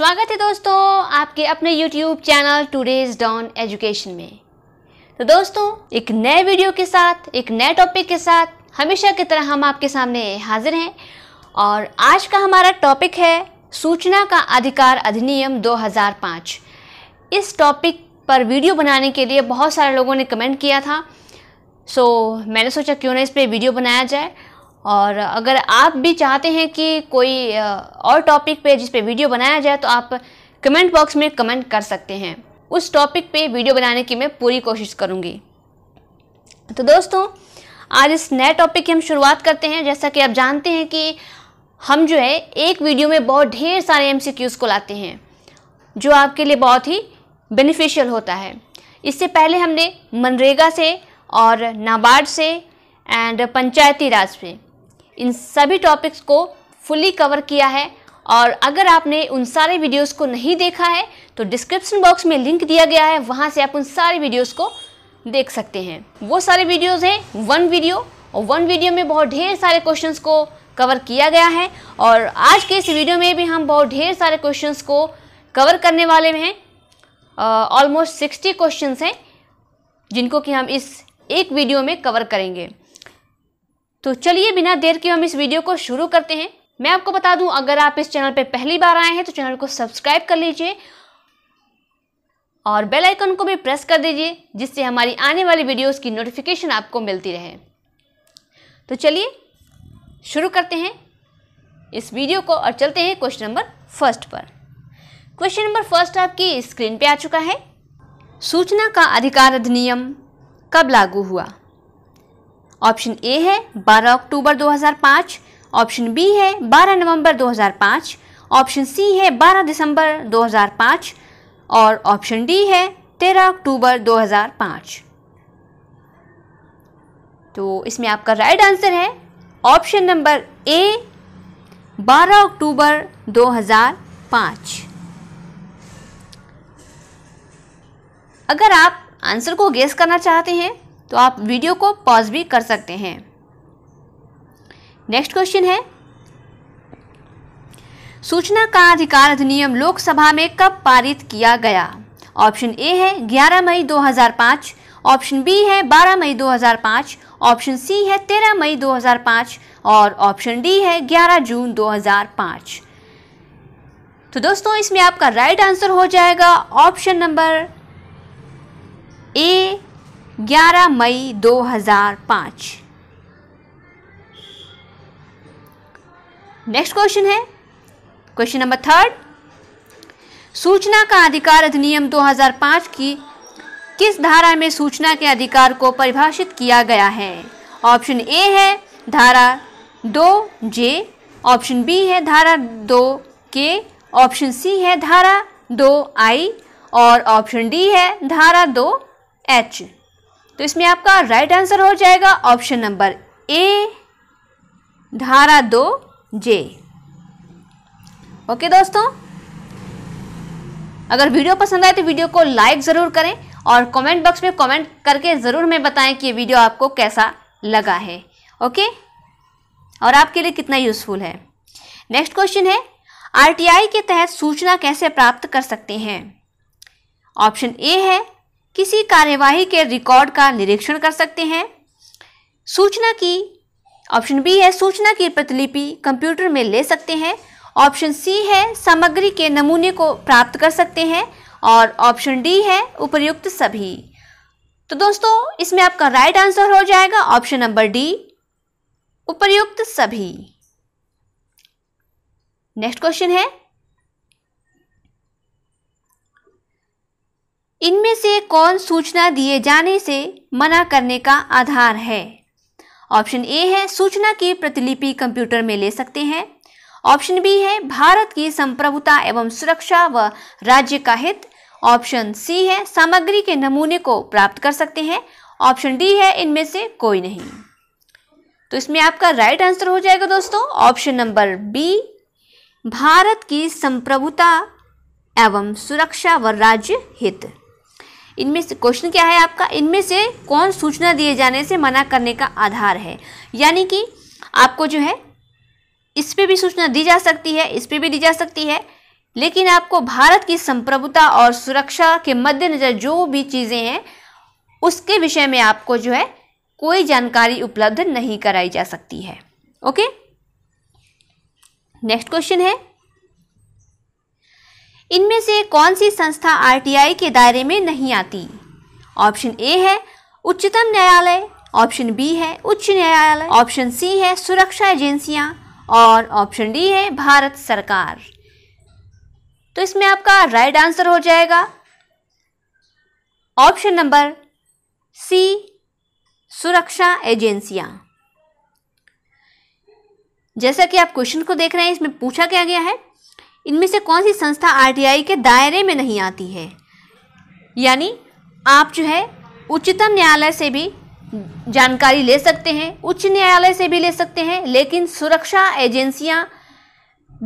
स्वागत है दोस्तों आपके अपने YouTube channel today's Don Education में तो दोस्तों एक नए वीडियो के साथ एक नए टॉपिक के साथ हमेशा की तरह हम आपके सामने हाजिर हैं और आज का हमारा टॉपिक है सूचना का अधिकार अधिनियम 2005 इस टॉपिक पर वीडियो बनाने के लिए बहुत सारे लोगों ने कमेंट किया था सो मैंने सोचा क्यों ना इस पर वीडियो बनाया जाए और अगर आप भी चाहते हैं कि कोई और टॉपिक पे जिस पे वीडियो बनाया जाए तो आप कमेंट बॉक्स में कमेंट कर सकते हैं उस टॉपिक पे वीडियो बनाने की मैं पूरी कोशिश करूँगी तो दोस्तों आज इस नए टॉपिक की हम शुरुआत करते हैं जैसा कि आप जानते हैं कि हम जो है एक वीडियो में बहुत ढेर सारे एम को लाते हैं जो आपके लिए बहुत ही बेनिफिशियल होता है इससे पहले हमने मनरेगा से और नाबार्ड से एंड पंचायती राज से इन सभी टॉपिक्स को फुल्ली कवर किया है और अगर आपने उन सारे वीडियोस को नहीं देखा है तो डिस्क्रिप्शन बॉक्स में लिंक दिया गया है वहाँ से आप उन सारे वीडियोस को देख सकते हैं वो सारे वीडियोस हैं वन वीडियो और वन वीडियो में बहुत ढेर सारे क्वेश्चंस को कवर किया गया है और आज के इस वीडियो में भी हम बहुत ढेर सारे क्वेश्चन को कवर करने वाले हैं ऑलमोस्ट सिक्सटी क्वेश्चन हैं जिनको कि हम इस एक वीडियो में कवर करेंगे तो चलिए बिना देर के हम इस वीडियो को शुरू करते हैं मैं आपको बता दूं अगर आप इस चैनल पर पहली बार आए हैं तो चैनल को सब्सक्राइब कर लीजिए और बेल आइकन को भी प्रेस कर दीजिए जिससे हमारी आने वाली वीडियोस की नोटिफिकेशन आपको मिलती रहे तो चलिए शुरू करते हैं इस वीडियो को और चलते हैं क्वेश्चन नंबर फर्स्ट पर क्वेश्चन नंबर फर्स्ट आपकी स्क्रीन पे आ चुका है सूचना का अधिकार अधिनियम कब लागू हुआ ऑप्शन ए है 12 अक्टूबर 2005, ऑप्शन बी है 12 नवंबर 2005, ऑप्शन सी है 12 दिसंबर 2005 और ऑप्शन डी है 13 अक्टूबर 2005। तो इसमें आपका राइट आंसर है ऑप्शन नंबर ए 12 अक्टूबर 2005 अगर आप आंसर को गेस करना चाहते हैं तो आप वीडियो को पॉज भी कर सकते हैं नेक्स्ट क्वेश्चन है सूचना का अधिकार अधिनियम लोकसभा में कब पारित किया गया ऑप्शन ए है 11 मई 2005 ऑप्शन बी है 12 मई 2005 ऑप्शन सी है 13 मई 2005 और ऑप्शन डी है 11 जून 2005 तो दोस्तों इसमें आपका राइट आंसर हो जाएगा ऑप्शन नंबर ए 11 मई 2005 नेक्स्ट क्वेश्चन है क्वेश्चन नंबर थर्ड सूचना का अधिकार अधिनियम 2005 की किस धारा में सूचना के अधिकार को परिभाषित किया गया है ऑप्शन ए है धारा दो जे ऑप्शन बी है धारा दो के ऑप्शन सी है धारा दो आई और ऑप्शन डी है धारा दो एच तो इसमें आपका राइट आंसर हो जाएगा ऑप्शन नंबर ए धारा दो जे ओके दोस्तों अगर वीडियो पसंद आए तो वीडियो को लाइक ज़रूर करें और कमेंट बॉक्स में कमेंट करके ज़रूर हमें बताएं कि ये वीडियो आपको कैसा लगा है ओके और आपके लिए कितना यूज़फुल है नेक्स्ट क्वेश्चन है आरटीआई के तहत सूचना कैसे प्राप्त कर सकते हैं ऑप्शन ए है किसी कार्यवाही के रिकॉर्ड का निरीक्षण कर सकते हैं सूचना की ऑप्शन बी है सूचना की प्रतिलिपि कंप्यूटर में ले सकते हैं ऑप्शन सी है सामग्री के नमूने को प्राप्त कर सकते हैं और ऑप्शन डी है उपयुक्त सभी तो दोस्तों इसमें आपका राइट आंसर हो जाएगा ऑप्शन नंबर डी उपयुक्त सभी नेक्स्ट क्वेश्चन है इनमें से कौन सूचना दिए जाने से मना करने का आधार है ऑप्शन ए है सूचना की प्रतिलिपि कंप्यूटर में ले सकते हैं ऑप्शन बी है भारत की संप्रभुता एवं सुरक्षा व राज्य का हित ऑप्शन सी है सामग्री के नमूने को प्राप्त कर सकते हैं ऑप्शन डी है इनमें से कोई नहीं तो इसमें आपका राइट आंसर हो जाएगा दोस्तों ऑप्शन नंबर बी भारत की संप्रभुता एवं सुरक्षा व राज्य हित इनमें से क्वेश्चन क्या है आपका इनमें से कौन सूचना दिए जाने से मना करने का आधार है यानी कि आपको जो है इस पर भी सूचना दी जा सकती है इस पर भी दी जा सकती है लेकिन आपको भारत की संप्रभुता और सुरक्षा के मद्देनज़र जो भी चीज़ें हैं उसके विषय में आपको जो है कोई जानकारी उपलब्ध नहीं कराई जा सकती है ओके नेक्स्ट क्वेश्चन है इनमें से कौन सी संस्था आरटीआई के दायरे में नहीं आती ऑप्शन ए है उच्चतम न्यायालय ऑप्शन बी है उच्च न्यायालय ऑप्शन सी है सुरक्षा एजेंसियां और ऑप्शन डी है भारत सरकार तो इसमें आपका राइट आंसर हो जाएगा ऑप्शन नंबर सी सुरक्षा एजेंसियां जैसा कि आप क्वेश्चन को देख रहे हैं इसमें पूछा क्या गया है इनमें से कौन सी संस्था आरटीआई के दायरे में नहीं आती है यानी आप जो है उच्चतम न्यायालय से भी जानकारी ले सकते हैं उच्च न्यायालय से भी ले सकते हैं लेकिन सुरक्षा एजेंसियां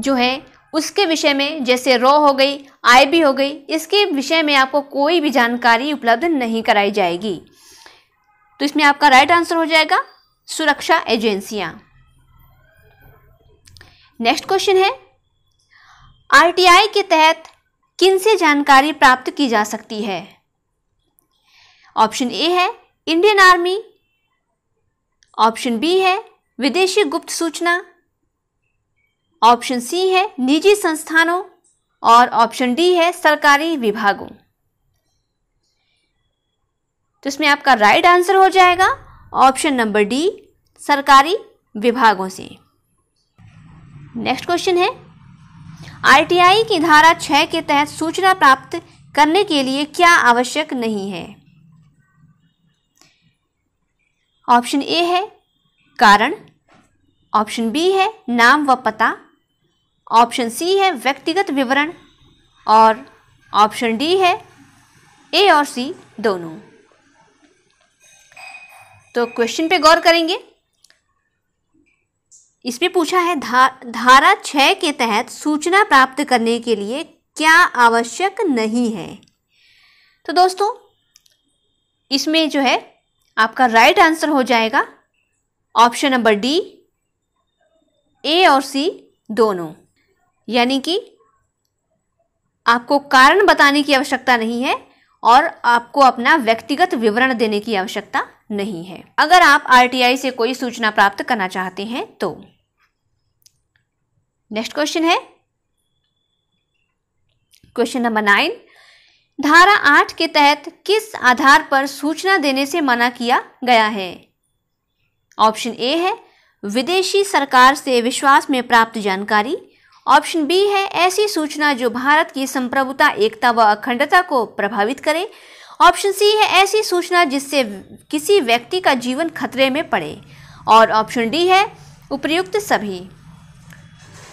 जो है उसके विषय में जैसे रॉ हो गई आई बी हो गई इसके विषय में आपको कोई भी जानकारी उपलब्ध नहीं कराई जाएगी तो इसमें आपका राइट आंसर हो जाएगा सुरक्षा एजेंसियां नेक्स्ट क्वेश्चन है आरटीआई के तहत किनसे जानकारी प्राप्त की जा सकती है ऑप्शन ए है इंडियन आर्मी ऑप्शन बी है विदेशी गुप्त सूचना ऑप्शन सी है निजी संस्थानों और ऑप्शन डी है सरकारी विभागों तो इसमें आपका राइट आंसर हो जाएगा ऑप्शन नंबर डी सरकारी विभागों से नेक्स्ट क्वेश्चन है आरटीआई की धारा छः के तहत सूचना प्राप्त करने के लिए क्या आवश्यक नहीं है ऑप्शन ए है कारण ऑप्शन बी है नाम व पता ऑप्शन सी है व्यक्तिगत विवरण और ऑप्शन डी है ए और सी दोनों तो क्वेश्चन पे गौर करेंगे इसमें पूछा है धा, धारा छः के तहत सूचना प्राप्त करने के लिए क्या आवश्यक नहीं है तो दोस्तों इसमें जो है आपका राइट आंसर हो जाएगा ऑप्शन नंबर डी ए और सी दोनों यानी कि आपको कारण बताने की आवश्यकता नहीं है और आपको अपना व्यक्तिगत विवरण देने की आवश्यकता नहीं है अगर आप आरटीआई से कोई सूचना प्राप्त करना चाहते हैं तो नेक्स्ट क्वेश्चन है क्वेश्चन नंबर नाइन धारा आठ के तहत किस आधार पर सूचना देने से मना किया गया है ऑप्शन ए है विदेशी सरकार से विश्वास में प्राप्त जानकारी ऑप्शन बी है ऐसी सूचना जो भारत की संप्रभुता एकता व अखंडता को प्रभावित करे ऑप्शन सी है ऐसी सूचना जिससे किसी व्यक्ति का जीवन खतरे में पड़े और ऑप्शन डी है उपयुक्त सभी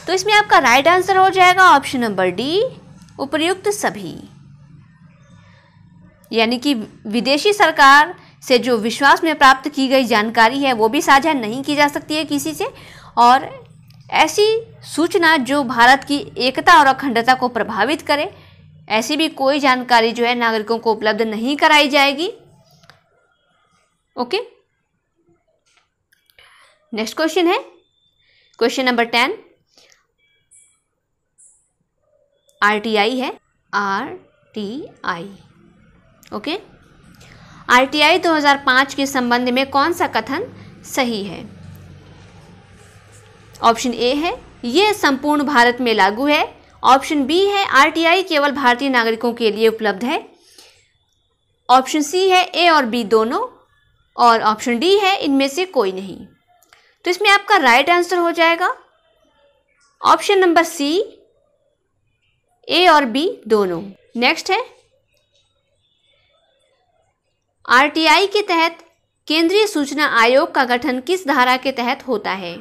तो इसमें आपका राइट आंसर हो जाएगा ऑप्शन नंबर डी उपयुक्त सभी यानी कि विदेशी सरकार से जो विश्वास में प्राप्त की गई जानकारी है वो भी साझा नहीं की जा सकती है किसी से और ऐसी सूचना जो भारत की एकता और अखंडता को प्रभावित करे ऐसी भी कोई जानकारी जो है नागरिकों को उपलब्ध नहीं कराई जाएगी ओके नेक्स्ट क्वेश्चन है question number ten R T I है R T I okay R T I दो हज़ार पांच के संबंध में कौन सा कथन सही है ऑप्शन ए है यह संपूर्ण भारत में लागू है ऑप्शन बी है आरटीआई केवल भारतीय नागरिकों के लिए उपलब्ध है ऑप्शन सी है ए और बी दोनों और ऑप्शन डी है इनमें से कोई नहीं तो इसमें आपका राइट आंसर हो जाएगा ऑप्शन नंबर सी ए और बी दोनों नेक्स्ट है आरटीआई के तहत केंद्रीय सूचना आयोग का गठन किस धारा के तहत होता है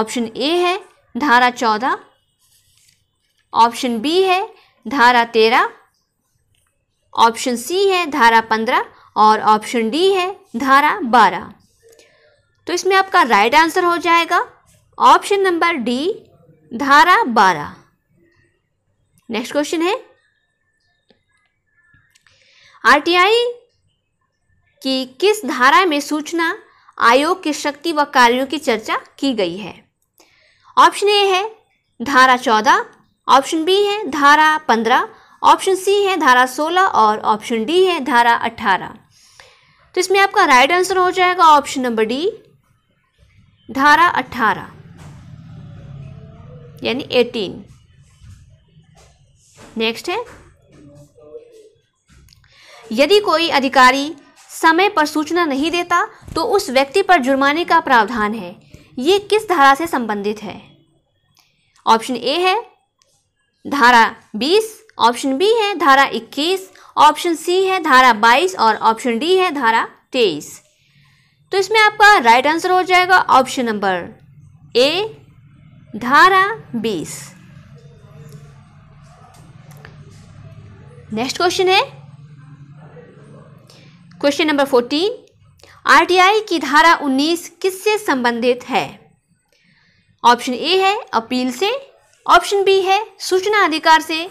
ऑप्शन ए है धारा चौदह ऑप्शन बी है धारा तेरह ऑप्शन सी है धारा पंद्रह और ऑप्शन डी है धारा बारह तो इसमें आपका राइट आंसर हो जाएगा ऑप्शन नंबर डी धारा बारह नेक्स्ट क्वेश्चन है आरटीआई की किस धारा में सूचना आयोग की शक्ति व कार्यों की चर्चा की गई है ऑप्शन ए है धारा चौदह ऑप्शन बी है धारा पंद्रह ऑप्शन सी है धारा सोलह और ऑप्शन डी है धारा अट्ठारह तो इसमें आपका राइट आंसर हो जाएगा ऑप्शन नंबर डी धारा अट्ठारह यानी एटीन नेक्स्ट है यदि कोई अधिकारी समय पर सूचना नहीं देता तो उस व्यक्ति पर जुर्माने का प्रावधान है ये किस धारा से संबंधित है ऑप्शन ए है धारा 20, ऑप्शन बी है धारा 21, ऑप्शन सी है धारा 22 और ऑप्शन डी है धारा 23। तो इसमें आपका राइट आंसर हो जाएगा ऑप्शन नंबर ए धारा बीस नेक्स्ट क्वेश्चन है क्वेश्चन नंबर फोर्टीन आरटीआई की धारा उन्नीस किससे संबंधित है ऑप्शन ए है अपील से ऑप्शन बी है सूचना अधिकार से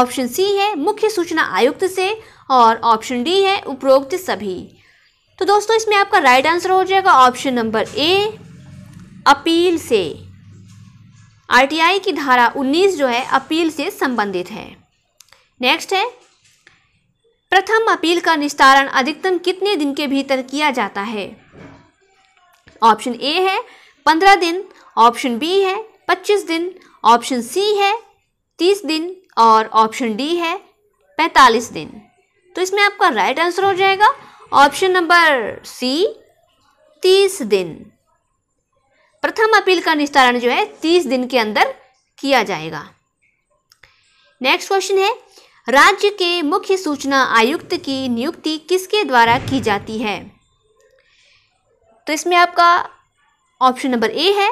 ऑप्शन सी है मुख्य सूचना आयुक्त से और ऑप्शन डी है उपरोक्त सभी तो दोस्तों इसमें आपका राइट आंसर हो जाएगा ऑप्शन नंबर ए अपील से आरटीआई की धारा 19 जो है अपील से संबंधित है नेक्स्ट है प्रथम अपील का निस्तारण अधिकतम कितने दिन के भीतर किया जाता है ऑप्शन ए है पंद्रह दिन ऑप्शन बी है पच्चीस दिन ऑप्शन सी है तीस दिन और ऑप्शन डी है पैंतालीस दिन तो इसमें आपका राइट आंसर हो जाएगा ऑप्शन नंबर सी तीस दिन प्रथम अपील का निस्तारण जो है तीस दिन के अंदर किया जाएगा नेक्स्ट क्वेश्चन है राज्य के मुख्य सूचना आयुक्त की नियुक्ति किसके द्वारा की जाती है तो इसमें आपका ऑप्शन नंबर ए है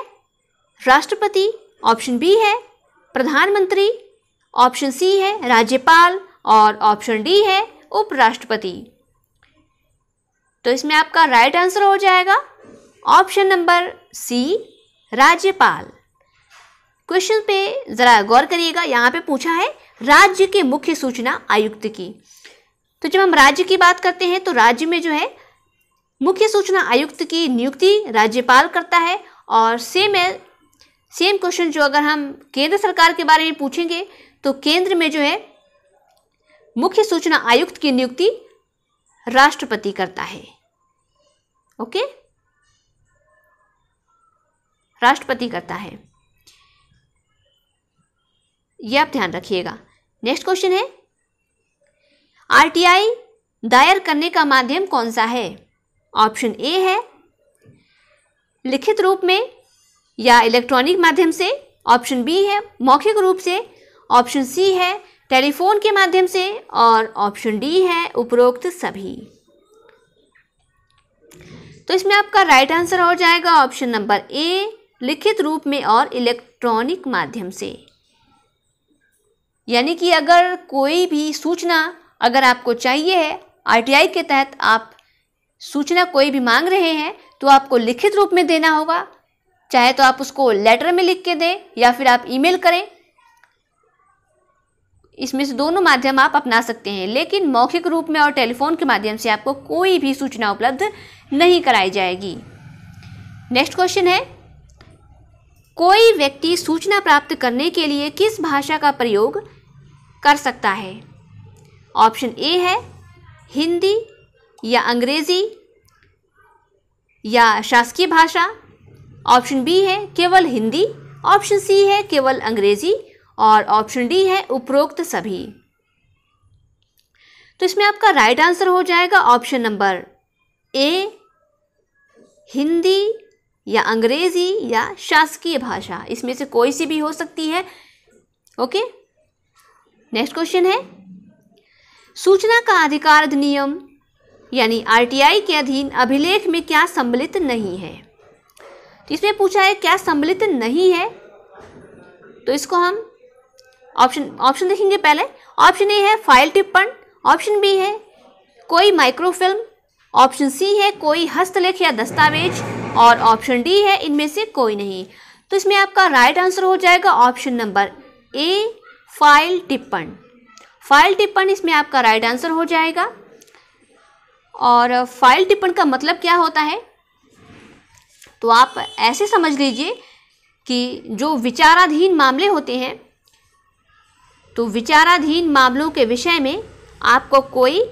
राष्ट्रपति ऑप्शन बी है प्रधानमंत्री ऑप्शन सी है राज्यपाल और ऑप्शन डी है उपराष्ट्रपति तो इसमें आपका राइट आंसर हो जाएगा ऑप्शन नंबर सी राज्यपाल क्वेश्चन पे ज़रा गौर करिएगा यहाँ पे पूछा है राज्य के मुख्य सूचना आयुक्त की तो जब हम राज्य की बात करते हैं तो राज्य में जो है मुख्य सूचना आयुक्त की नियुक्ति राज्यपाल करता है और सेम है सेम क्वेश्चन जो अगर हम केंद्र सरकार के बारे में पूछेंगे तो केंद्र में जो है मुख्य सूचना आयुक्त की नियुक्ति राष्ट्रपति करता है ओके राष्ट्रपति करता है यह आप ध्यान रखिएगा नेक्स्ट क्वेश्चन है आरटीआई दायर करने का माध्यम कौन सा है ऑप्शन ए है लिखित रूप में या इलेक्ट्रॉनिक माध्यम से ऑप्शन बी है मौखिक रूप से ऑप्शन सी है टेलीफोन के माध्यम से और ऑप्शन डी है उपरोक्त सभी तो इसमें आपका राइट आंसर हो जाएगा ऑप्शन नंबर ए लिखित रूप में और इलेक्ट्रॉनिक माध्यम से यानी कि अगर कोई भी सूचना अगर आपको चाहिए है आरटीआई के तहत आप सूचना कोई भी मांग रहे हैं तो आपको लिखित रूप में देना होगा चाहे तो आप उसको लेटर में लिख के दें या फिर आप ईमेल करें इसमें से दोनों माध्यम आप अपना सकते हैं लेकिन मौखिक रूप में और टेलीफोन के माध्यम से आपको कोई भी सूचना उपलब्ध नहीं कराई जाएगी नेक्स्ट क्वेश्चन है कोई व्यक्ति सूचना प्राप्त करने के लिए किस भाषा का प्रयोग कर सकता है ऑप्शन ए है हिंदी या अंग्रेज़ी या शासकीय भाषा ऑप्शन बी है केवल हिंदी ऑप्शन सी है केवल अंग्रेज़ी और ऑप्शन डी है उपरोक्त सभी तो इसमें आपका राइट आंसर हो जाएगा ऑप्शन नंबर ए हिंदी या अंग्रेजी या शासकीय भाषा इसमें से कोई सी भी हो सकती है ओके नेक्स्ट क्वेश्चन है सूचना का अधिकार अधिनियम यानी आरटीआई के अधीन अभिलेख में क्या सम्मिलित नहीं है तो इसमें पूछा है क्या सम्मिलित नहीं है तो इसको हम ऑप्शन ऑप्शन देखेंगे पहले ऑप्शन ए है फाइल टिप्पण ऑप्शन बी है कोई माइक्रोफिल्म ऑप्शन सी है कोई हस्तलेख या दस्तावेज और ऑप्शन डी है इनमें से कोई नहीं तो इसमें आपका राइट आंसर हो जाएगा ऑप्शन नंबर ए फाइल टिप्पण फाइल टिप्पण इसमें आपका राइट आंसर हो जाएगा और फाइल टिप्पण का मतलब क्या होता है तो आप ऐसे समझ लीजिए कि जो विचाराधीन मामले होते हैं तो विचाराधीन मामलों के विषय में आपको कोई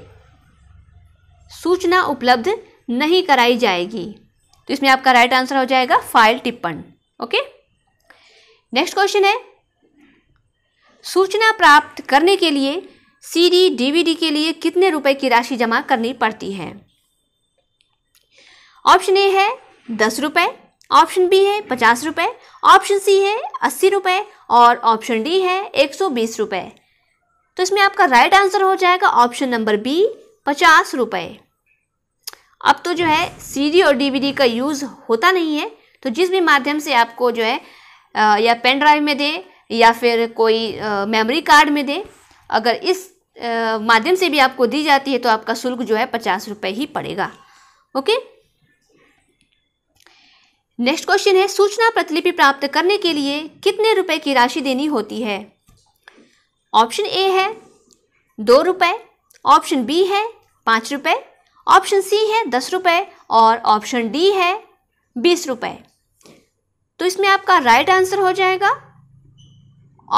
सूचना उपलब्ध नहीं कराई जाएगी तो इसमें आपका राइट आंसर हो जाएगा फाइल टिप्पण ओके नेक्स्ट क्वेश्चन है सूचना प्राप्त करने के लिए सीडी डीवीडी के लिए कितने रुपए की राशि जमा करनी पड़ती है ऑप्शन ए है दस रुपए ऑप्शन बी है पचास रुपए ऑप्शन सी है अस्सी रुपए और ऑप्शन डी है एक सौ बीस रुपए तो इसमें आपका राइट आंसर हो जाएगा ऑप्शन नंबर बी पचास रुपए अब तो जो है सीडी और डीवीडी का यूज़ होता नहीं है तो जिस भी माध्यम से आपको जो है या पेन ड्राइव में दे या फिर कोई मेमोरी कार्ड में दे अगर इस माध्यम से भी आपको दी जाती है तो आपका शुल्क जो है पचास रुपये ही पड़ेगा ओके नेक्स्ट क्वेश्चन है सूचना प्रतिलिपि प्राप्त करने के लिए कितने रुपए की राशि देनी होती है ऑप्शन ए है दो रुपये ऑप्शन बी है पाँच रुपये ऑप्शन सी है दस रुपये और ऑप्शन डी है बीस रुपये तो इसमें आपका राइट आंसर हो जाएगा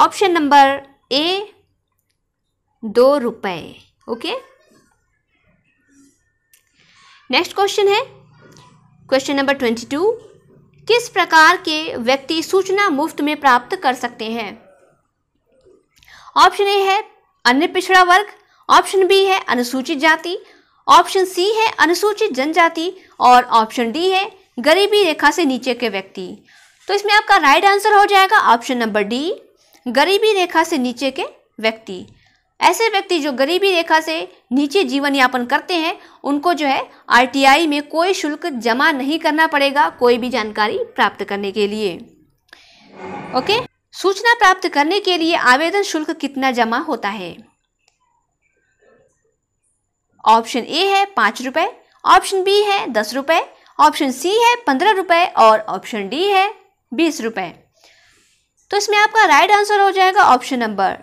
ऑप्शन नंबर ए दो रुपये ओके नेक्स्ट क्वेश्चन है क्वेश्चन नंबर ट्वेंटी टू किस प्रकार के व्यक्ति सूचना मुफ्त में प्राप्त कर सकते हैं ऑप्शन ए है अन्य पिछड़ा वर्ग ऑप्शन बी है अनुसूचित जाति ऑप्शन सी है अनुसूचित जनजाति और ऑप्शन डी है गरीबी रेखा से नीचे के व्यक्ति तो इसमें आपका राइट आंसर हो जाएगा ऑप्शन नंबर डी गरीबी रेखा से नीचे के व्यक्ति ऐसे व्यक्ति जो गरीबी रेखा से नीचे जीवन यापन करते हैं उनको जो है आरटीआई में कोई शुल्क जमा नहीं करना पड़ेगा कोई भी जानकारी प्राप्त करने के लिए ओके सूचना प्राप्त करने के लिए आवेदन शुल्क कितना जमा होता है ऑप्शन ए है पाँच रुपये ऑप्शन बी है दस रुपये ऑप्शन सी है पंद्रह रुपये और ऑप्शन डी है बीस रुपये तो इसमें आपका राइट आंसर हो जाएगा ऑप्शन नंबर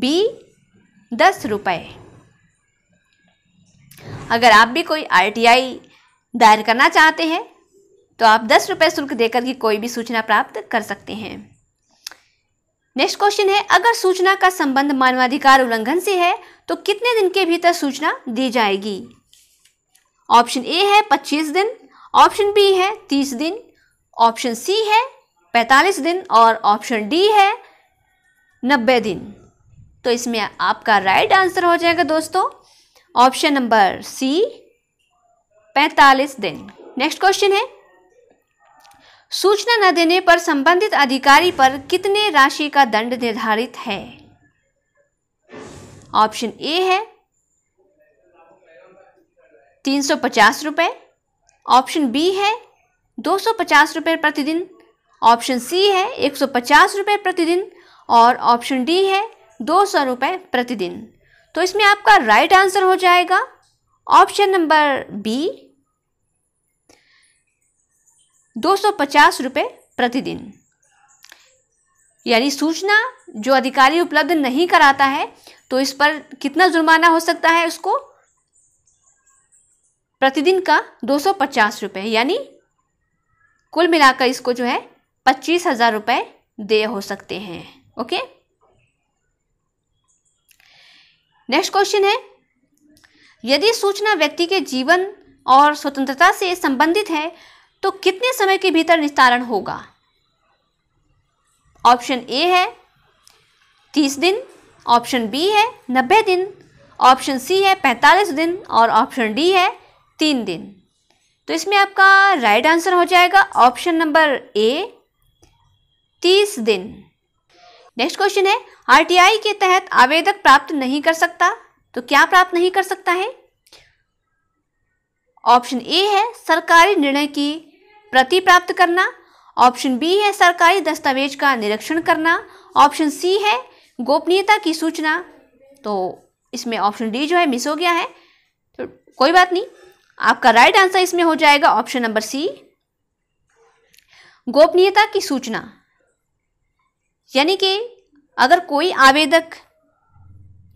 बी दस रुपये अगर आप भी कोई आरटीआई दायर करना चाहते हैं तो आप दस रुपये शुल्क देकर की कोई भी सूचना प्राप्त कर सकते हैं नेक्स्ट क्वेश्चन है अगर सूचना का संबंध मानवाधिकार उल्लंघन से है तो कितने दिन के भीतर सूचना दी जाएगी ऑप्शन ए है 25 दिन ऑप्शन बी है 30 दिन ऑप्शन सी है 45 दिन और ऑप्शन डी है 90 दिन तो इसमें आपका राइट आंसर हो जाएगा दोस्तों ऑप्शन नंबर सी 45 दिन नेक्स्ट क्वेश्चन है सूचना न देने पर संबंधित अधिकारी पर कितने राशि का दंड निर्धारित है ऑप्शन ए है तीन सौ पचास रुपये ऑप्शन बी है दो सौ पचास रुपये प्रतिदिन ऑप्शन सी है एक सौ पचास रुपये प्रतिदिन और ऑप्शन डी है दो सौ रुपये प्रतिदिन तो इसमें आपका राइट आंसर हो जाएगा ऑप्शन नंबर बी दो सौ पचास प्रतिदिन यानी सूचना जो अधिकारी उपलब्ध नहीं कराता है तो इस पर कितना जुर्माना हो सकता है उसको प्रतिदिन का दो सौ पचास यानी कुल मिलाकर इसको जो है पच्चीस हज़ार रुपये देय हो सकते हैं ओके नेक्स्ट क्वेश्चन है यदि सूचना व्यक्ति के जीवन और स्वतंत्रता से संबंधित है तो कितने समय के भीतर निस्तारण होगा ऑप्शन ए है तीस दिन ऑप्शन बी है नब्बे दिन ऑप्शन सी है पैंतालीस दिन और ऑप्शन डी है तीन दिन तो इसमें आपका राइट आंसर हो जाएगा ऑप्शन नंबर ए तीस दिन नेक्स्ट क्वेश्चन है आरटीआई के तहत आवेदक प्राप्त नहीं कर सकता तो क्या प्राप्त नहीं कर सकता है ऑप्शन ए है सरकारी निर्णय की प्रति प्राप्त करना ऑप्शन बी है सरकारी दस्तावेज का निरीक्षण करना ऑप्शन सी है गोपनीयता की सूचना तो इसमें ऑप्शन डी जो है मिस हो गया है तो कोई बात नहीं आपका राइट आंसर इसमें हो जाएगा ऑप्शन नंबर सी गोपनीयता की सूचना यानी कि अगर कोई आवेदक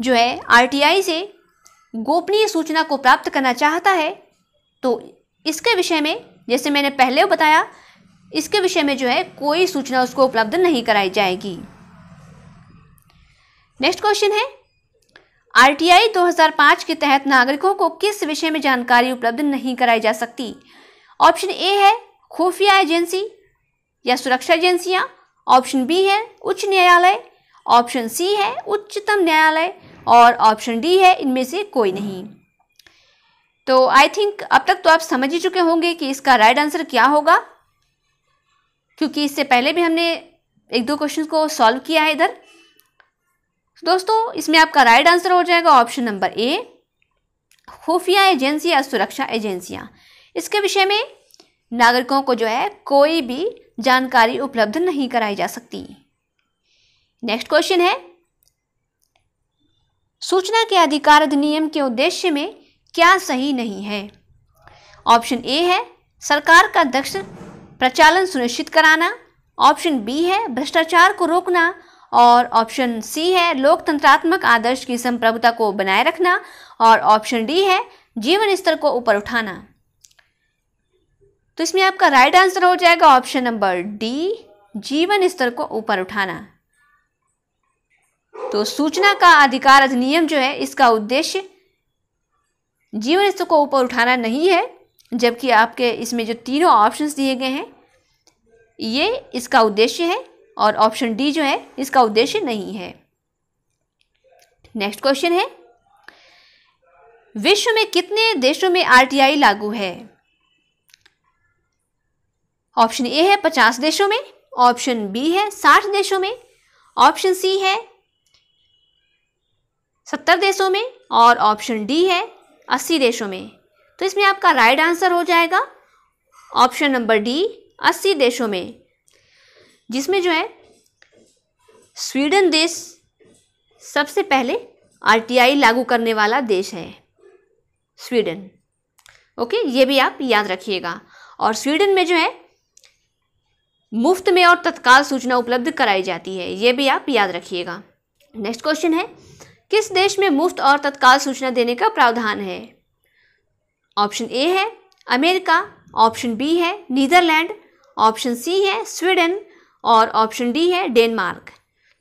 जो है आरटीआई से गोपनीय सूचना को प्राप्त करना चाहता है तो इसके विषय में जैसे मैंने पहले बताया इसके विषय में जो है कोई सूचना उसको उपलब्ध नहीं कराई जाएगी नेक्स्ट क्वेश्चन है आरटीआई 2005 के तहत नागरिकों को किस विषय में जानकारी उपलब्ध नहीं कराई जा सकती ऑप्शन ए है खुफिया एजेंसी या सुरक्षा एजेंसियां ऑप्शन बी है उच्च न्यायालय ऑप्शन सी है उच्चतम न्यायालय और ऑप्शन डी है इनमें से कोई नहीं तो आई थिंक अब तक तो आप समझ ही चुके होंगे कि इसका राइट आंसर क्या होगा क्योंकि इससे पहले भी हमने एक दो क्वेश्चन को सॉल्व किया है इधर दोस्तों इसमें आपका राइट आंसर हो जाएगा ऑप्शन नंबर ए खुफिया एजेंसियां सुरक्षा एजेंसियां इसके विषय में नागरिकों को जो है कोई भी जानकारी उपलब्ध नहीं कराई जा सकती नेक्स्ट क्वेश्चन है सूचना के अधिकार अधिनियम के उद्देश्य में क्या सही नहीं है ऑप्शन ए है सरकार का दक्ष प्रचालन सुनिश्चित कराना ऑप्शन बी है भ्रष्टाचार को रोकना और ऑप्शन सी है लोकतंत्रात्मक आदर्श की संप्रभुता को बनाए रखना और ऑप्शन डी है जीवन स्तर को ऊपर उठाना तो इसमें आपका राइट आंसर हो जाएगा ऑप्शन नंबर डी जीवन स्तर को ऊपर उठाना तो सूचना का अधिकार अधिनियम जो है इसका उद्देश्य जीवन स्तर को ऊपर उठाना नहीं है जबकि आपके इसमें जो तीनों ऑप्शंस दिए गए हैं ये इसका उद्देश्य है और ऑप्शन डी जो है इसका उद्देश्य नहीं है नेक्स्ट क्वेश्चन है विश्व में कितने देशों में आरटीआई लागू है ऑप्शन ए है पचास देशों में ऑप्शन बी है साठ देशों में ऑप्शन सी है सत्तर देशों में और ऑप्शन डी है अस्सी देशों में तो इसमें आपका राइट आंसर हो जाएगा ऑप्शन नंबर डी अस्सी देशों में जिसमें जो है स्वीडन देश सबसे पहले आरटीआई लागू करने वाला देश है स्वीडन ओके ये भी आप याद रखिएगा और स्वीडन में जो है मुफ्त में और तत्काल सूचना उपलब्ध कराई जाती है ये भी आप याद रखिएगा नेक्स्ट क्वेश्चन है किस देश में मुफ्त और तत्काल सूचना देने का प्रावधान है ऑप्शन ए है अमेरिका ऑप्शन बी है नीदरलैंड ऑप्शन सी है स्वीडन और ऑप्शन डी है डेनमार्क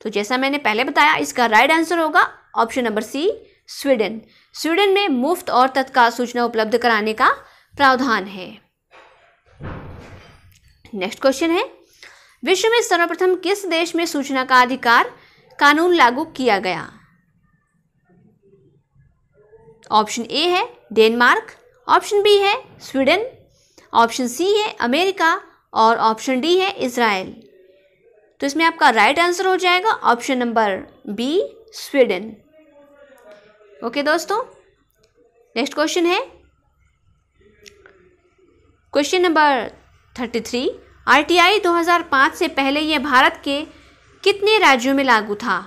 तो जैसा मैंने पहले बताया इसका राइट आंसर होगा option number C Sweden Sweden में मुफ्त और तत्काल सूचना उपलब्ध कराने का प्रावधान है नेक्स्ट क्वेश्चन है विश्व में सर्वप्रथम किस देश में सूचना का अधिकार कानून लागू किया गया ऑप्शन ए है डेनमार्क ऑप्शन बी है स्वीडन ऑप्शन सी है अमेरिका और ऑप्शन डी है इसराइल तो इसमें आपका राइट आंसर हो जाएगा option number B Sweden okay दोस्तों नेक्स्ट क्वेश्चन है question number thirty three RTI 2005 से पहले यह भारत के कितने राज्यों में लागू था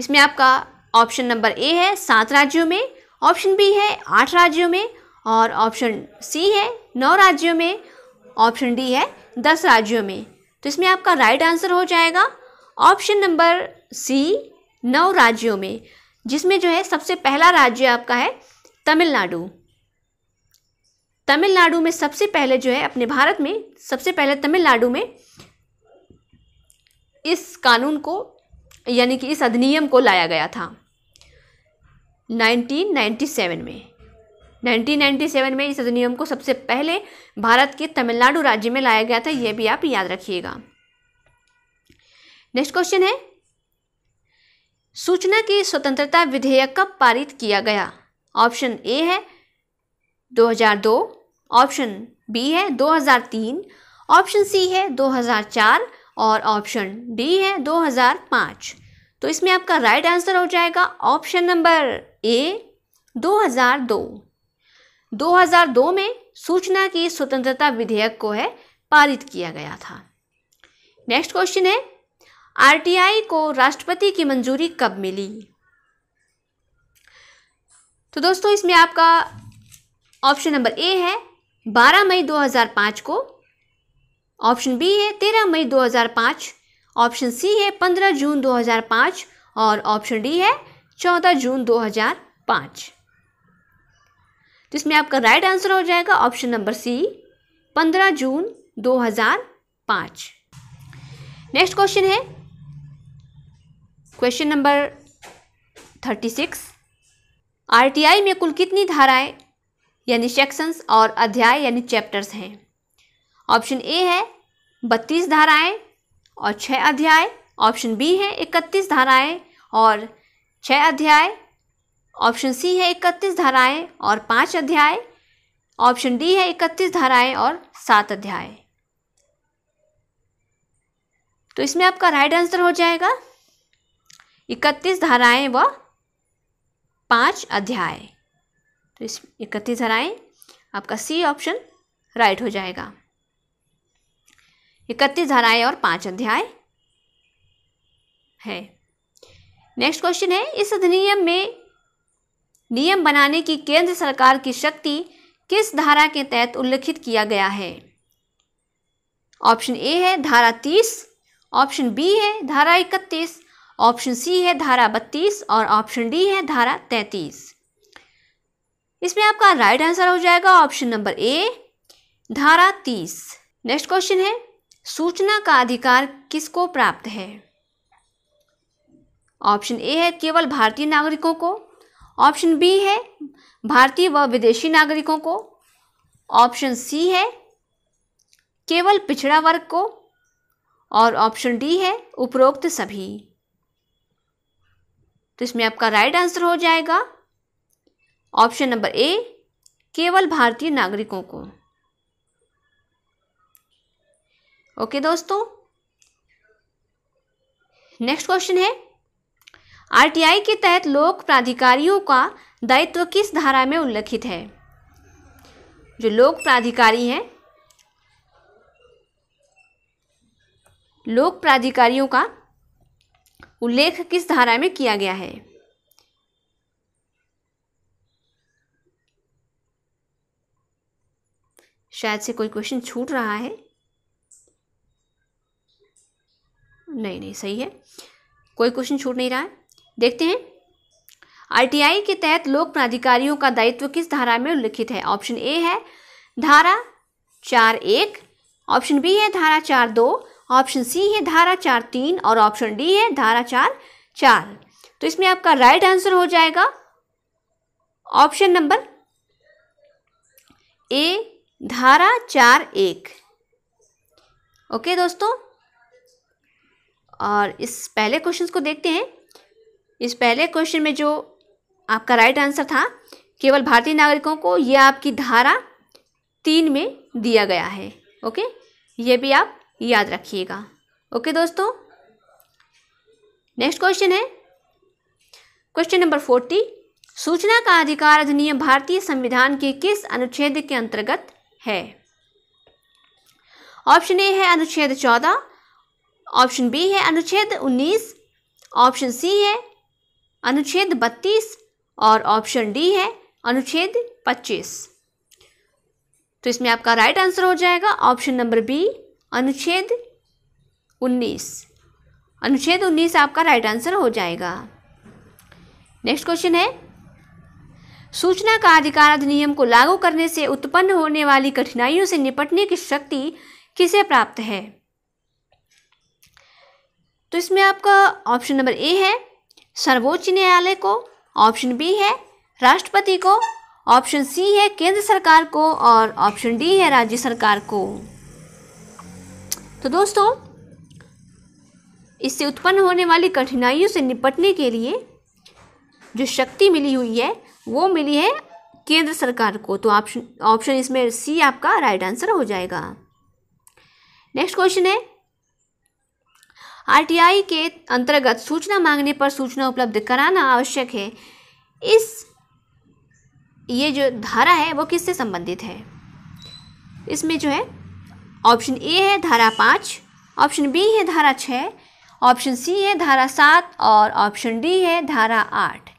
इसमें आपका ऑप्शन नंबर ए है सात राज्यों में ऑप्शन बी है आठ राज्यों में और ऑप्शन सी है नौ राज्यों में ऑप्शन डी है दस राज्यों में तो इसमें आपका राइट आंसर हो जाएगा ऑप्शन नंबर सी नौ राज्यों में जिसमें जो है सबसे पहला राज्य आपका है तमिलनाडु तमिलनाडु में सबसे पहले जो है अपने भारत में सबसे पहले तमिलनाडु में इस कानून को यानी कि इस अधिनियम को लाया गया था 1997 में 1997 में इस अधिनियम को सबसे पहले भारत के तमिलनाडु राज्य में लाया गया था यह भी आप याद रखिएगा नेक्स्ट क्वेश्चन है सूचना की स्वतंत्रता विधेयक कब पारित किया गया ऑप्शन ए है 2002 ऑप्शन बी है 2003 ऑप्शन सी है 2004 और ऑप्शन डी है 2005 तो इसमें आपका राइट आंसर हो जाएगा ऑप्शन नंबर ए 2002 2002 में सूचना की स्वतंत्रता विधेयक को है पारित किया गया था नेक्स्ट क्वेश्चन है आरटीआई को राष्ट्रपति की मंजूरी कब मिली तो दोस्तों इसमें आपका ऑप्शन नंबर ए है 12 मई 2005 को ऑप्शन बी है 13 मई 2005 ऑप्शन सी है 15 जून 2005 और ऑप्शन डी है चौदह जून 2005 तो इसमें आपका राइट आंसर हो जाएगा option number C 15 June 2005 next question है क्वेश्चन नंबर 36 आरटीआई में कुल कितनी धाराएं यानी सेक्शंस और अध्याय यानी चैप्टर्स हैं ऑप्शन ए है बत्तीस धाराएं और छः अध्याय ऑप्शन बी है इकतीस धाराएं और छः अध्याय ऑप्शन सी है इकतीस धाराएं और पाँच अध्याय ऑप्शन डी है इकतीस धाराएं और सात अध्याय तो इसमें आपका राइट आंसर हो जाएगा इकतीस धाराएं व पाँच अध्याय तो इस इकतीस धाराएं आपका सी ऑप्शन राइट हो जाएगा इकतीस धाराएं और पाँच अध्याय है नेक्स्ट क्वेश्चन है इस अधिनियम में नियम बनाने की केंद्र सरकार की शक्ति किस धारा के तहत उल्लिखित किया गया है ऑप्शन ए है धारा तीस ऑप्शन बी है धारा इकतीस ऑप्शन सी है धारा बत्तीस और ऑप्शन डी है धारा तैतीस इसमें आपका राइट आंसर हो जाएगा ऑप्शन नंबर ए धारा तीस नेक्स्ट क्वेश्चन है सूचना का अधिकार किसको प्राप्त है ऑप्शन ए है केवल भारतीय नागरिकों को ऑप्शन बी है भारतीय व विदेशी नागरिकों को ऑप्शन सी है केवल पिछड़ा वर्ग को और ऑप्शन डी है उपरोक्त सभी तो इसमें आपका राइट आंसर हो जाएगा ऑप्शन नंबर ए केवल भारतीय नागरिकों को ओके दोस्तों नेक्स्ट क्वेश्चन है आरटीआई के तहत लोक प्राधिकारियों का दायित्व किस धारा में उल्लिखित है जो लोक प्राधिकारी हैं लोक प्राधिकारियों का उल्लेख किस धारा में किया गया है शायद से कोई क्वेश्चन छूट रहा है नहीं नहीं सही है कोई क्वेश्चन छूट नहीं रहा है देखते हैं आरटीआई के तहत लोक प्राधिकारियों का दायित्व किस धारा में उल्लिखित है ऑप्शन ए है धारा चार एक ऑप्शन बी है धारा चार दो ऑप्शन सी है धारा चार तीन और ऑप्शन डी है धारा चार चार तो इसमें आपका राइट आंसर हो जाएगा ऑप्शन नंबर ए धारा चार एक ओके दोस्तों और इस पहले क्वेश्चंस को देखते हैं इस पहले क्वेश्चन में जो आपका राइट आंसर था केवल भारतीय नागरिकों को यह आपकी धारा तीन में दिया गया है ओके ये भी आप याद रखिएगा ओके दोस्तों नेक्स्ट क्वेश्चन है क्वेश्चन नंबर फोर्टी सूचना का अधिकार अधिनियम भारतीय संविधान के किस अनुच्छेद के अंतर्गत है ऑप्शन ए है अनुच्छेद चौदह ऑप्शन बी है अनुच्छेद उन्नीस ऑप्शन सी है अनुच्छेद 32 और ऑप्शन डी है अनुच्छेद 25 तो इसमें आपका राइट आंसर हो जाएगा ऑप्शन नंबर बी अनुच्छेद 19 अनुच्छेद 19 आपका राइट आंसर हो जाएगा नेक्स्ट क्वेश्चन है सूचना का अधिकार अधिनियम को लागू करने से उत्पन्न होने वाली कठिनाइयों से निपटने की शक्ति किसे प्राप्त है तो इसमें आपका ऑप्शन नंबर ए है सर्वोच्च न्यायालय को ऑप्शन बी है राष्ट्रपति को ऑप्शन सी है केंद्र सरकार को और ऑप्शन डी है राज्य सरकार को तो दोस्तों इससे उत्पन्न होने वाली कठिनाइयों से निपटने के लिए जो शक्ति मिली हुई है वो मिली है केंद्र सरकार को तो ऑप्शन ऑप्शन इसमें सी आपका राइट आंसर हो जाएगा नेक्स्ट क्वेश्चन है आरटीआई के अंतर्गत सूचना मांगने पर सूचना उपलब्ध कराना आवश्यक है इस ये जो धारा है वो किससे संबंधित है इसमें जो है ऑप्शन ए है धारा पाँच ऑप्शन बी है धारा छः ऑप्शन सी है धारा सात और ऑप्शन डी है धारा आठ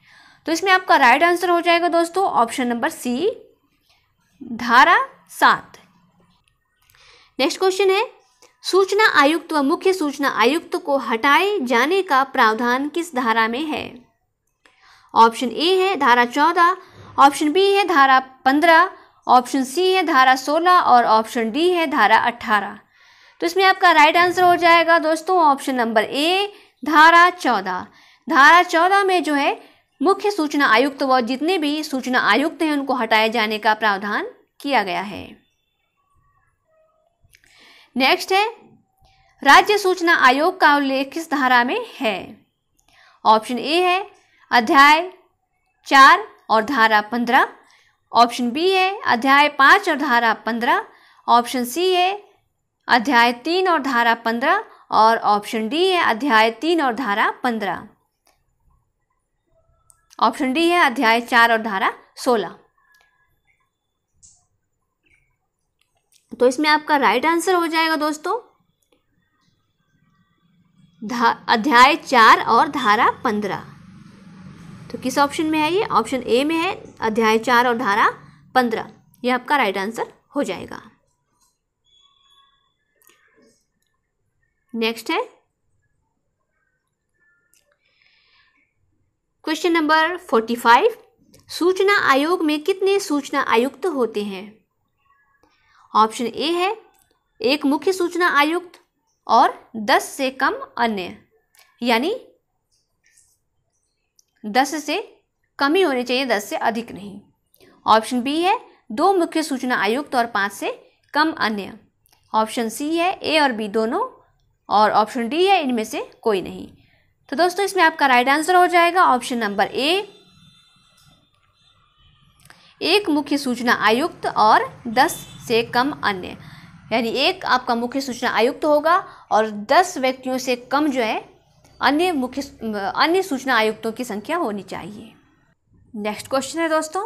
तो इसमें आपका राइट आंसर हो जाएगा दोस्तों ऑप्शन नंबर सी धारा सात नेक्स्ट क्वेश्चन है सूचना आयुक्त व मुख्य सूचना आयुक्त को हटाए जाने का प्रावधान किस धारा में है ऑप्शन ए है धारा चौदह ऑप्शन बी है धारा पंद्रह ऑप्शन सी है धारा सोलह और ऑप्शन डी है धारा अट्ठारह तो इसमें आपका राइट आंसर हो जाएगा दोस्तों ऑप्शन नंबर ए धारा चौदह धारा चौदह में जो है मुख्य सूचना आयुक्त व जितने भी सूचना आयुक्त हैं उनको हटाए जाने का प्रावधान किया गया है नेक्स्ट है राज्य सूचना आयोग का उल्लेख किस धारा में है ऑप्शन ए है अध्याय चार और धारा पंद्रह ऑप्शन बी है अध्याय पाँच और धारा पंद्रह ऑप्शन सी है अध्याय तीन और धारा पंद्रह और ऑप्शन डी है अध्याय तीन और धारा पंद्रह ऑप्शन डी है अध्याय चार और धारा सोलह तो इसमें आपका राइट आंसर हो जाएगा दोस्तों अध्याय चार और धारा पंद्रह तो किस ऑप्शन में है ये ऑप्शन ए में है अध्याय चार और धारा पंद्रह यह आपका राइट आंसर हो जाएगा नेक्स्ट है क्वेश्चन नंबर फोर्टी फाइव सूचना आयोग में कितने सूचना आयुक्त होते हैं ऑप्शन ए है एक मुख्य सूचना आयुक्त और दस से कम अन्य यानी दस से कम ही होने चाहिए दस से अधिक नहीं ऑप्शन बी है दो मुख्य सूचना आयुक्त और पाँच से कम अन्य ऑप्शन सी है ए और बी दोनों और ऑप्शन डी है इनमें से कोई नहीं तो दोस्तों इसमें आपका राइट आंसर हो जाएगा ऑप्शन नंबर ए एक मुख्य सूचना आयुक्त और दस से कम अन्य यानी एक आपका मुख्य सूचना आयुक्त तो होगा और दस व्यक्तियों से कम जो है अन्य मुख्य अन्य सूचना आयुक्तों की संख्या होनी चाहिए नेक्स्ट क्वेश्चन है दोस्तों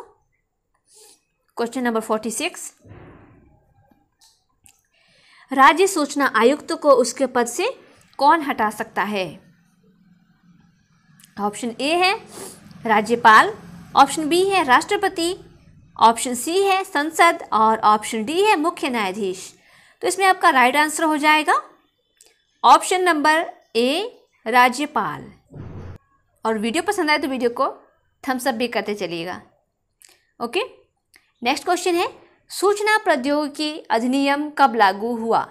क्वेश्चन नंबर फोर्टी सिक्स राज्य सूचना आयुक्त को उसके पद से कौन हटा सकता है ऑप्शन ए है राज्यपाल ऑप्शन बी है राष्ट्रपति ऑप्शन सी है संसद और ऑप्शन डी है मुख्य न्यायाधीश तो इसमें आपका राइट आंसर हो जाएगा ऑप्शन नंबर ए राज्यपाल और वीडियो पसंद आए तो वीडियो को थम्सअप भी करते चलिएगा ओके नेक्स्ट क्वेश्चन है सूचना प्रौद्योगिकी अधिनियम कब लागू हुआ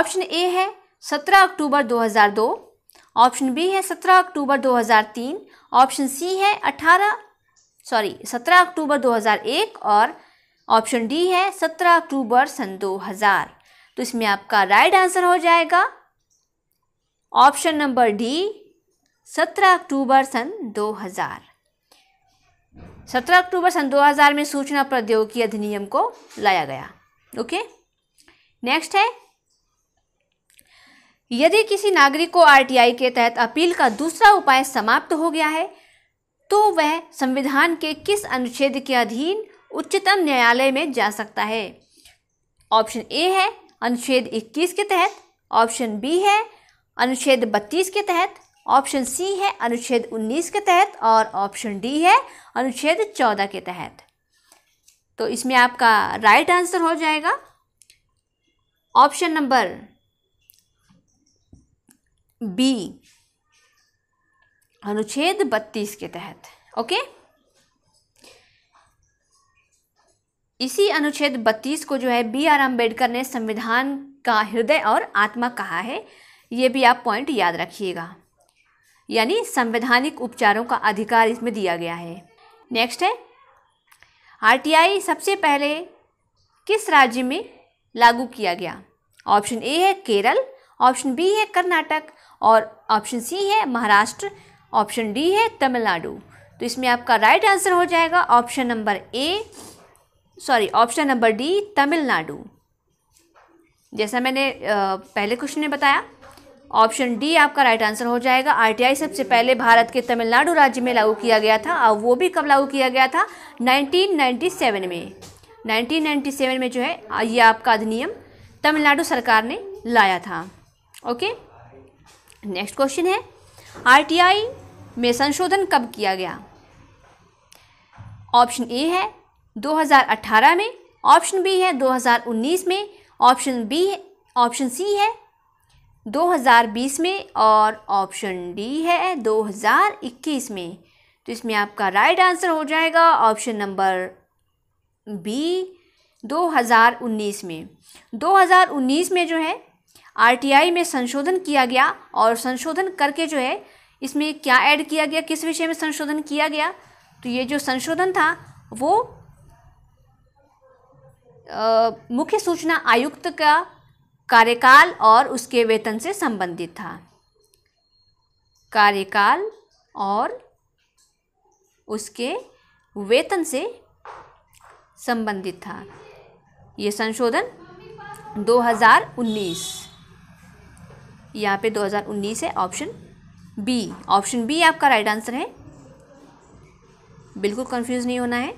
ऑप्शन ए है 17 अक्टूबर 2002 ऑप्शन बी है 17 अक्टूबर 2003 ऑप्शन सी है सॉरी 17 अक्टूबर 2001 और ऑप्शन डी है 17 अक्टूबर सन 2000 तो इसमें आपका राइट आंसर हो जाएगा ऑप्शन नंबर डी 17 अक्टूबर सन 2000 सत्रह अक्टूबर सन 2000 में सूचना प्रौद्योगिकी अधिनियम को लाया गया ओके नेक्स्ट है यदि किसी नागरिक को आरटीआई के तहत अपील का दूसरा उपाय समाप्त हो गया है तो वह संविधान के किस अनुच्छेद के अधीन उच्चतम न्यायालय में जा सकता है ऑप्शन ए है अनुच्छेद 21 के तहत ऑप्शन बी है अनुच्छेद 32 के तहत ऑप्शन सी है अनुच्छेद 19 के तहत और ऑप्शन डी है अनुच्छेद 14 के तहत तो इसमें आपका राइट आंसर हो जाएगा ऑप्शन नंबर बी अनुच्छेद बत्तीस के तहत ओके इसी अनुच्छेद बत्तीस को जो है बी आर अम्बेडकर ने संविधान का हृदय और आत्मा कहा है ये भी आप पॉइंट याद रखिएगा यानी संवैधानिक उपचारों का अधिकार इसमें दिया गया है नेक्स्ट है आरटीआई सबसे पहले किस राज्य में लागू किया गया ऑप्शन ए है केरल ऑप्शन बी है कर्नाटक और ऑप्शन सी है महाराष्ट्र ऑप्शन डी है तमिलनाडु तो इसमें आपका राइट आंसर हो जाएगा option number A sorry option number D Tamil Nadu जैसा मैंने पहले क्वेश्चन में बताया ऑप्शन डी आपका राइट आंसर हो जाएगा आरटीआई सबसे पहले भारत के तमिलनाडु राज्य में लागू किया गया था और वो भी कब लागू किया गया था 1997 में 1997 में जो है ये आपका अधिनियम तमिलनाडु सरकार ने लाया था ओके नेक्स्ट क्वेश्चन है आरटीआई में संशोधन कब किया गया ऑप्शन ए है 2018 में ऑप्शन बी है 2019 में ऑप्शन बी ऑप्शन सी है 2020 में और ऑप्शन डी है 2021 में तो इसमें आपका राइट आंसर हो जाएगा ऑप्शन नंबर बी 2019 में 2019 में जो है आरटीआई में संशोधन किया गया और संशोधन करके जो है इसमें क्या ऐड किया गया किस विषय में संशोधन किया गया तो ये जो संशोधन था वो मुख्य सूचना आयुक्त का कार्यकाल और उसके वेतन से संबंधित था कार्यकाल और उसके वेतन से संबंधित था ये संशोधन 2019 यहाँ पे 2019 है ऑप्शन बी ऑप्शन बी आपका राइट आंसर है बिल्कुल कंफ्यूज नहीं होना है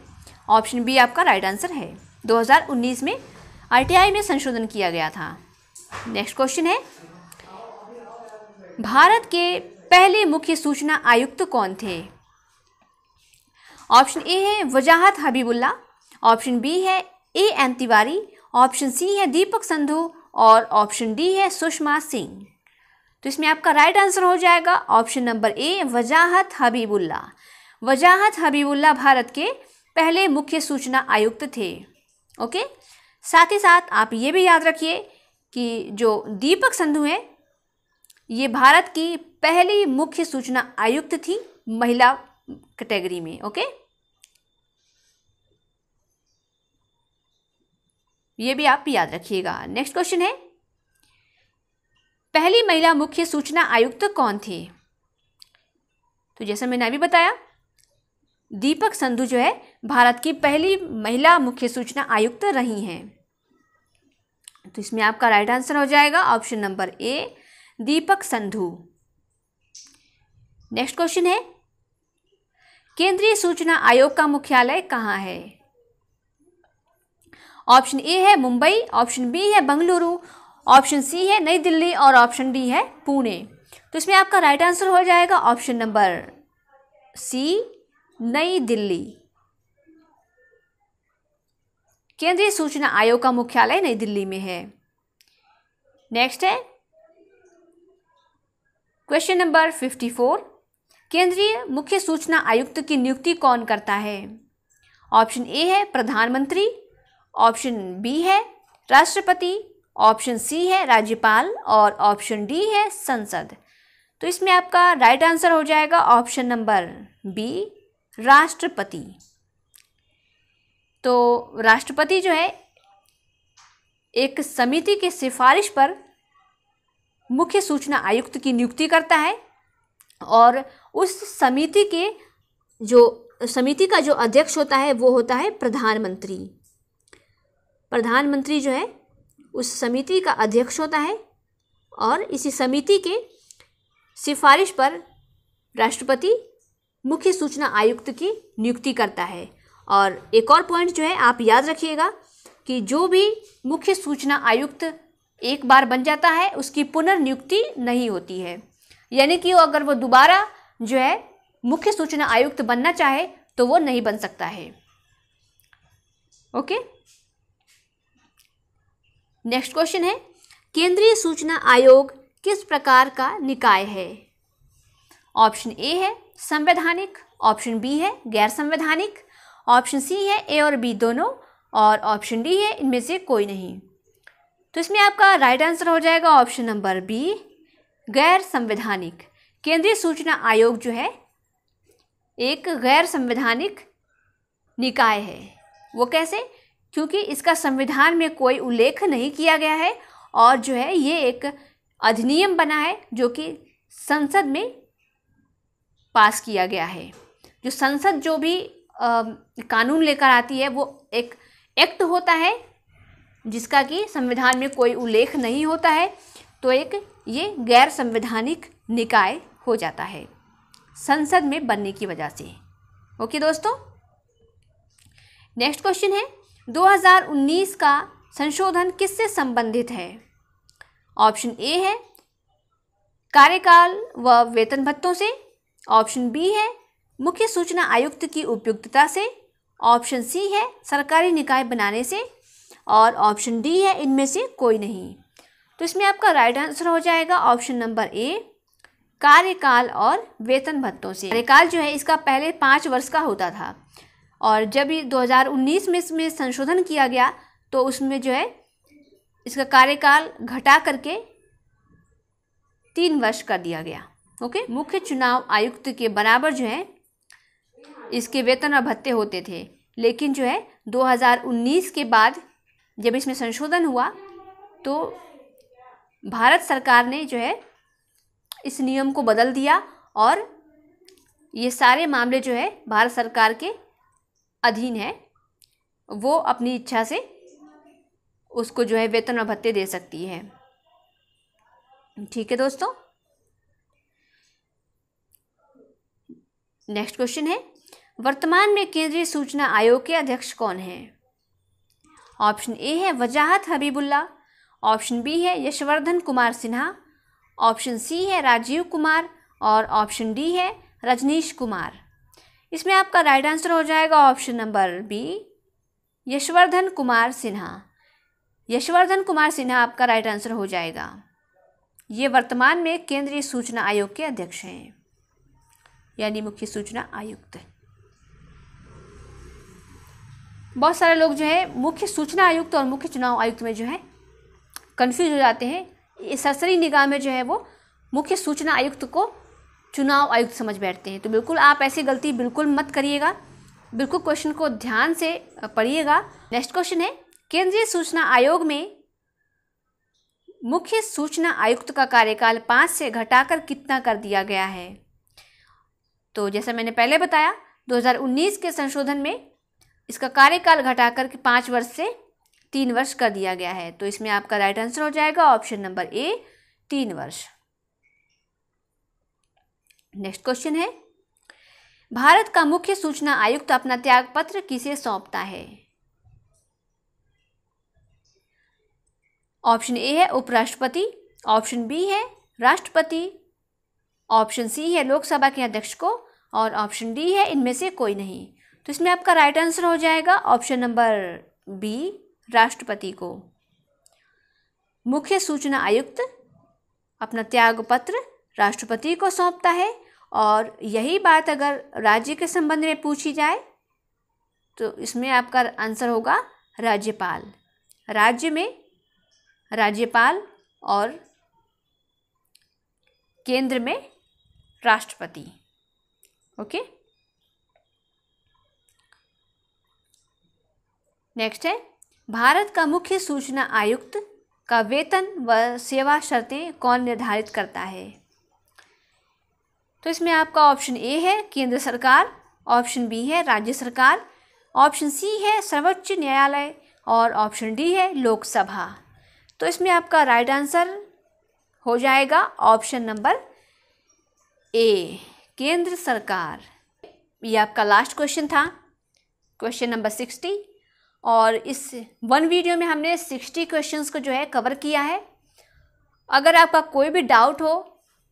ऑप्शन बी आपका राइट आंसर है 2019 में आरटीआई में संशोधन किया गया था नेक्स्ट क्वेश्चन है भारत के पहले मुख्य सूचना आयुक्त कौन थे ऑप्शन ए है वजाहत हबीबुल्ला ऑप्शन बी है A M Tiwari option C है दीपक संधू और ऑप्शन डी है सुषमा सिंह तो इसमें आपका राइट आंसर हो जाएगा ऑप्शन नंबर ए वजाहत हबीबुल्ला वजाहत हबीबुल्ला भारत के पहले मुख्य सूचना आयुक्त थे ओके साथ ही साथ आप ये भी याद रखिए कि जो दीपक संधु हैं ये भारत की पहली मुख्य सूचना आयुक्त थी महिला कैटेगरी में ओके ये भी आप याद रखिएगा नेक्स्ट क्वेश्चन है पहली महिला मुख्य सूचना आयुक्त कौन थी तो जैसा मैंने अभी बताया दीपक संधू जो है भारत की पहली महिला मुख्य सूचना आयुक्त रही हैं तो इसमें आपका राइट आंसर हो जाएगा option number A Deepak Sandhu next question है केंद्रीय सूचना आयोग का मुख्यालय कहाँ है ऑप्शन ए है मुंबई ऑप्शन बी है बंगलुरु ऑप्शन सी है नई दिल्ली और ऑप्शन डी है पुणे तो इसमें आपका राइट आंसर हो जाएगा ऑप्शन नंबर सी नई दिल्ली केंद्रीय सूचना आयोग का मुख्यालय नई दिल्ली में है नेक्स्ट है क्वेश्चन नंबर फिफ्टी फोर केंद्रीय मुख्य सूचना आयुक्त की नियुक्ति कौन करता है ऑप्शन ए है प्रधानमंत्री ऑप्शन बी है राष्ट्रपति ऑप्शन सी है राज्यपाल और ऑप्शन डी है संसद तो इसमें आपका राइट आंसर हो जाएगा ऑप्शन नंबर बी राष्ट्रपति तो राष्ट्रपति जो है एक समिति के सिफारिश पर मुख्य सूचना आयुक्त की नियुक्ति करता है और उस समिति के जो समिति का जो अध्यक्ष होता है वो होता है प्रधानमंत्री प्रधानमंत्री जो है उस समिति का अध्यक्ष होता है और इसी समिति के सिफारिश पर राष्ट्रपति मुख्य सूचना आयुक्त की नियुक्ति करता है और एक और पॉइंट जो है आप याद रखिएगा कि जो भी मुख्य सूचना आयुक्त एक बार बन जाता है उसकी पुनर्नियुक्ति नहीं होती है यानी कि वो अगर वो दोबारा जो है मुख्य सूचना आयुक्त बनना चाहे तो वो नहीं बन सकता है ओके नेक्स्ट क्वेश्चन है केंद्रीय सूचना आयोग किस प्रकार का निकाय है ऑप्शन ए है संवैधानिक ऑप्शन बी है गैर संवैधानिक ऑप्शन सी है ए और बी दोनों और ऑप्शन डी है इनमें से कोई नहीं तो इसमें आपका राइट आंसर हो जाएगा ऑप्शन नंबर बी गैर संवैधानिक केंद्रीय सूचना आयोग जो है एक गैर संवैधानिक निकाय है वो कैसे क्योंकि इसका संविधान में कोई उल्लेख नहीं किया गया है और जो है ये एक अधिनियम बना है जो कि संसद में पास किया गया है जो संसद जो भी आ, कानून लेकर आती है वो एक एक्ट होता है जिसका कि संविधान में कोई उल्लेख नहीं होता है तो एक ये गैर संवैधानिक निकाय हो जाता है संसद में बनने की वजह से ओके दोस्तों नेक्स्ट क्वेश्चन है 2019 का संशोधन किससे संबंधित है ऑप्शन ए है कार्यकाल व वेतन भत्तों से ऑप्शन बी है मुख्य सूचना आयुक्त की उपयुक्तता से ऑप्शन सी है सरकारी निकाय बनाने से और ऑप्शन डी है इनमें से कोई नहीं तो इसमें आपका राइट आंसर हो जाएगा ऑप्शन नंबर ए कार्यकाल और वेतन भत्तों से कार्यकाल जो है इसका पहले पाँच वर्ष का होता था और जब ये 2019 में इसमें संशोधन किया गया तो उसमें जो है इसका कार्यकाल घटा करके तीन वर्ष कर दिया गया ओके मुख्य चुनाव आयुक्त के बराबर जो है इसके वेतन और भत्ते होते थे लेकिन जो है 2019 के बाद जब इसमें संशोधन हुआ तो भारत सरकार ने जो है इस नियम को बदल दिया और ये सारे मामले जो है भारत सरकार के अधीन है वो अपनी इच्छा से उसको जो है वेतन और भत्ते दे सकती है ठीक है दोस्तों नेक्स्ट क्वेश्चन है वर्तमान में केंद्रीय सूचना आयोग के अध्यक्ष कौन हैं ऑप्शन ए है वजाहत हबीबुल्ला ऑप्शन बी है यशवर्धन कुमार सिन्हा ऑप्शन सी है राजीव कुमार और ऑप्शन डी है रजनीश कुमार इसमें आपका राइट आंसर हो जाएगा option number B Yashvardhan Kumar Sinha Yashvardhan Kumar Sinha आपका राइट आंसर हो जाएगा ये वर्तमान में केंद्रीय सूचना आयोग के अध्यक्ष हैं यानी मुख्य सूचना आयुक्त बहुत सारे लोग जो है मुख्य सूचना आयुक्त और मुख्य चुनाव आयुक्त में जो है कन्फ्यूज हो जाते हैं सरसरी निगाह में जो है वो मुख्य सूचना आयुक्त को चुनाव आयुक्त समझ बैठते हैं तो बिल्कुल आप ऐसी गलती बिल्कुल मत करिएगा बिल्कुल क्वेश्चन को ध्यान से पढ़िएगा नेक्स्ट क्वेश्चन है केंद्रीय सूचना आयोग में मुख्य सूचना आयुक्त का कार्यकाल पाँच से घटाकर कितना कर दिया गया है तो जैसा मैंने पहले बताया 2019 के संशोधन में इसका कार्यकाल घटाकर के पाँच वर्ष से तीन वर्ष कर दिया गया है तो इसमें आपका राइट आंसर हो जाएगा ऑप्शन नंबर ए तीन वर्ष नेक्स्ट क्वेश्चन है भारत का मुख्य सूचना आयुक्त अपना त्यागपत्र किसे सौंपता है ऑप्शन ए है उपराष्ट्रपति ऑप्शन बी है राष्ट्रपति ऑप्शन सी है लोकसभा के अध्यक्ष को और ऑप्शन डी है इनमें से कोई नहीं तो इसमें आपका राइट आंसर हो जाएगा ऑप्शन नंबर बी राष्ट्रपति को मुख्य सूचना आयुक्त अपना त्यागपत्र राष्ट्रपति को सौंपता है और यही बात अगर राज्य के संबंध में पूछी जाए तो इसमें आपका आंसर होगा राज्यपाल राज्य में राज्यपाल और केंद्र में राष्ट्रपति ओके नेक्स्ट है भारत का मुख्य सूचना आयुक्त का वेतन व सेवा शर्तें कौन निर्धारित करता है तो इसमें आपका ऑप्शन ए है केंद्र सरकार ऑप्शन बी है राज्य सरकार ऑप्शन सी है सर्वोच्च न्यायालय और ऑप्शन डी है लोकसभा तो इसमें आपका राइट आंसर हो जाएगा ऑप्शन नंबर ए केंद्र सरकार ये आपका लास्ट क्वेश्चन था क्वेश्चन नंबर सिक्सटी और इस वन वीडियो में हमने सिक्सटी क्वेश्चंस को जो है कवर किया है अगर आपका कोई भी डाउट हो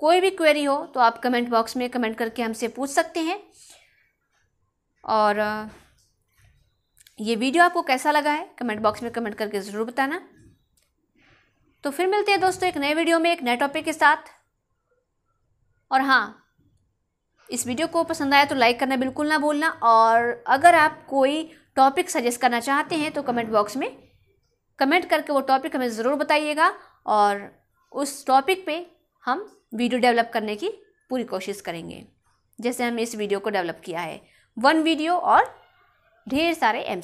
कोई भी क्वेरी हो तो आप कमेंट बॉक्स में कमेंट करके हमसे पूछ सकते हैं और ये वीडियो आपको कैसा लगा है कमेंट बॉक्स में कमेंट करके ज़रूर बताना तो फिर मिलते हैं दोस्तों एक नए वीडियो में एक नए टॉपिक के साथ और हाँ इस वीडियो को पसंद आया तो लाइक करना बिल्कुल ना भूलना और अगर आप कोई टॉपिक सजेस्ट करना चाहते हैं तो कमेंट बॉक्स में कमेंट करके वो टॉपिक हमें ज़रूर बताइएगा और उस टॉपिक पे हम वीडियो डेवलप करने की पूरी कोशिश करेंगे जैसे हमने इस वीडियो को डेवलप किया है वन वीडियो और ढेर सारे एम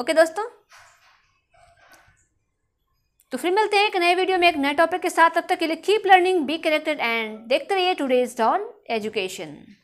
ओके दोस्तों तो फिर मिलते हैं एक नए वीडियो में एक नए टॉपिक के साथ तब तक के लिए keep learning be connected and देखते रहिए टुडेज डॉन एजुकेशन